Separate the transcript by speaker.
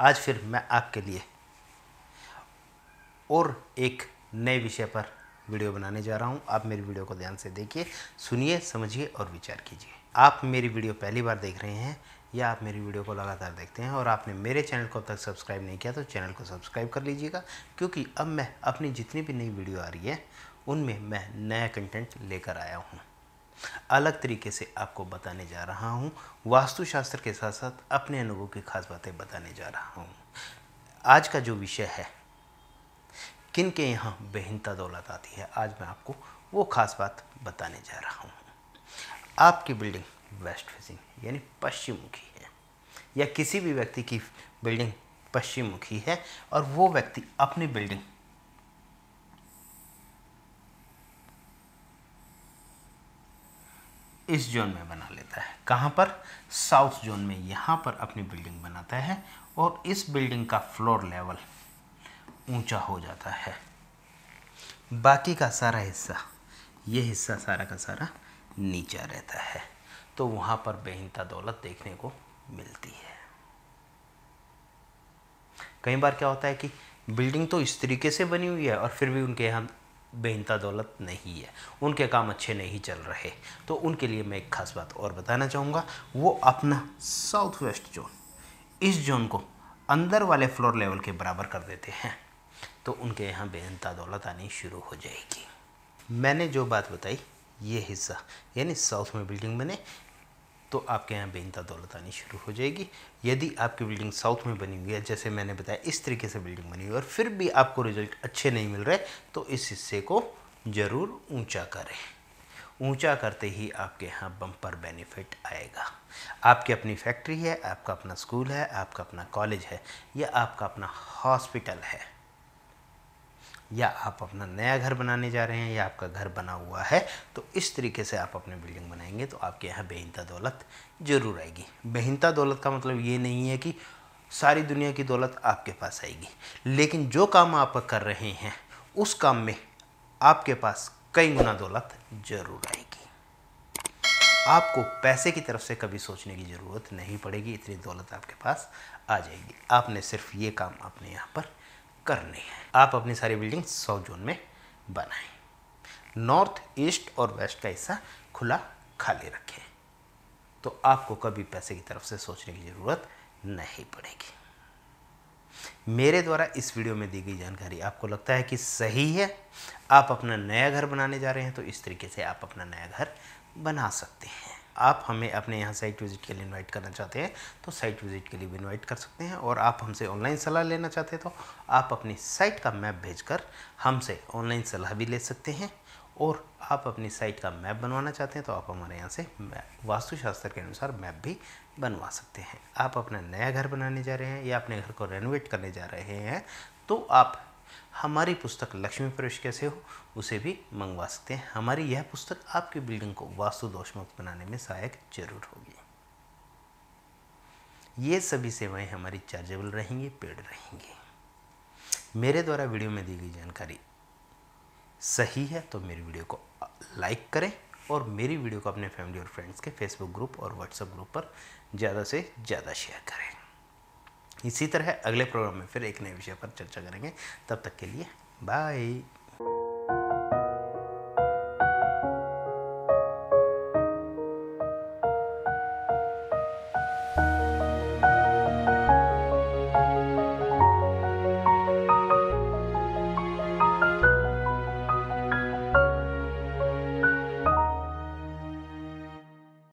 Speaker 1: आज फिर मैं आपके लिए और एक नए विषय पर वीडियो बनाने जा रहा हूँ आप मेरी वीडियो को ध्यान से देखिए सुनिए समझिए और विचार कीजिए आप मेरी वीडियो पहली बार देख रहे हैं या आप मेरी वीडियो को लगातार देखते हैं और आपने मेरे चैनल को अब तक सब्सक्राइब नहीं किया तो चैनल को सब्सक्राइब कर लीजिएगा क्योंकि अब मैं अपनी जितनी भी नई वीडियो आ रही है उनमें मैं नया कंटेंट लेकर आया हूँ अलग तरीके से आपको बताने जा रहा हूँ वास्तुशास्त्र के साथ साथ अपने अनुभव की खास बातें बताने जा रहा हूँ आज का जो विषय है किन के यहाँ बेहनता दौलत आती है आज मैं आपको वो खास बात बताने जा रहा हूँ आपकी बिल्डिंग वेस्ट फेसिंग यानी पश्चिम मुखी है या किसी भी व्यक्ति की बिल्डिंग पश्चिम मुखी है और वो व्यक्ति अपनी बिल्डिंग इस जोन में बना लेता है कहाँ पर साउथ जोन में यहाँ पर अपनी बिल्डिंग बनाता है और इस बिल्डिंग का फ्लोर लेवल ऊंचा हो जाता है बाकी का सारा हिस्सा ये हिस्सा सारा का सारा नीचा रहता है तो वहाँ पर बेहिनता दौलत देखने को मिलती है कई बार क्या होता है कि बिल्डिंग तो इस तरीके से बनी हुई है और फिर भी उनके यहाँ बेनता दौलत नहीं है उनके काम अच्छे नहीं चल रहे तो उनके लिए मैं एक खास बात और बताना चाहूँगा वो अपना साउथ वेस्ट जोन इस जोन को अंदर वाले फ्लोर लेवल के बराबर कर देते हैं तो उनके यहाँ बेनता दौलत आनी शुरू हो जाएगी मैंने जो बात बताई ये हिस्सा यानी साउथ में बिल्डिंग बने तो आपके यहाँ बेनता दौलत आनी शुरू हो जाएगी यदि आपकी बिल्डिंग साउथ में बनी हुई है जैसे मैंने बताया इस तरीके से बिल्डिंग बनी हुई और फिर भी आपको रिजल्ट अच्छे नहीं मिल रहे तो इस हिस्से को ज़रूर ऊंचा करें ऊंचा करते ही आपके यहाँ बम्पर बेनिफिट आएगा आपकी अपनी फैक्ट्री है आपका अपना स्कूल है आपका अपना कॉलेज है या आपका अपना हॉस्पिटल है या आप अपना नया घर बनाने जा रहे हैं या आपका घर बना हुआ है तो इस तरीके से आप अपनी बिल्डिंग बनाएं जाएंगे तो आपके यहाँ बेहिनता दौलत ज़रूर आएगी बेहिनता दौलत का मतलब ये नहीं है कि सारी दुनिया की दौलत आपके पास आएगी लेकिन जो काम आप कर रहे हैं उस काम में आपके पास कई गुना दौलत ज़रूर आएगी आपको पैसे की तरफ से कभी सोचने की ज़रूरत नहीं पड़ेगी इतनी दौलत आपके पास आ जाएगी आपने सिर्फ ये काम अपने यहाँ पर करने हैं आप अपनी सारी बिल्डिंग सौ जोन में बनाएं नॉर्थ ईस्ट और वेस्ट का हिस्सा खुला खाली रखें तो आपको कभी पैसे की तरफ से सोचने की ज़रूरत नहीं पड़ेगी मेरे द्वारा इस वीडियो में दी गई जानकारी आपको लगता है कि सही है आप अपना नया घर बनाने जा रहे हैं तो इस तरीके से आप अपना नया घर बना सकते हैं आप हमें अपने यहाँ साइट विज़िट के लिए इनवाइट करना चाहते हैं तो साइट विज़िट के लिए भी इन्वाइट कर सकते हैं और आप हमसे ऑनलाइन सलाह लेना चाहते हैं तो आप अपनी साइट का मैप भेजकर हमसे ऑनलाइन सलाह भी ले सकते हैं और आप अपनी साइट का मैप बनवाना चाहते हैं तो आप हमारे यहाँ से वास्तुशास्त्र के अनुसार मैप भी बनवा सकते हैं आप अपना नया घर बनाने जा रहे हैं या अपने घर को रेनोवेट करने जा रहे हैं तो आप हमारी पुस्तक लक्ष्मी प्रवेश कैसे हो उसे भी मंगवा सकते हैं हमारी यह पुस्तक आपकी बिल्डिंग को वास्तु दोष मुक्त बनाने में सहायक जरूर होगी ये सभी सेवाएं हमारी चार्जेबल रहेंगी पेड रहेंगी मेरे द्वारा वीडियो में दी गई जानकारी सही है तो मेरी वीडियो को लाइक करें और मेरी वीडियो को अपने फैमिली और फ्रेंड्स के फेसबुक ग्रुप और व्हाट्सएप ग्रुप पर ज़्यादा से ज़्यादा शेयर करें इसी तरह अगले प्रोग्राम में फिर एक नए विषय पर चर्चा करेंगे तब तक के लिए बाय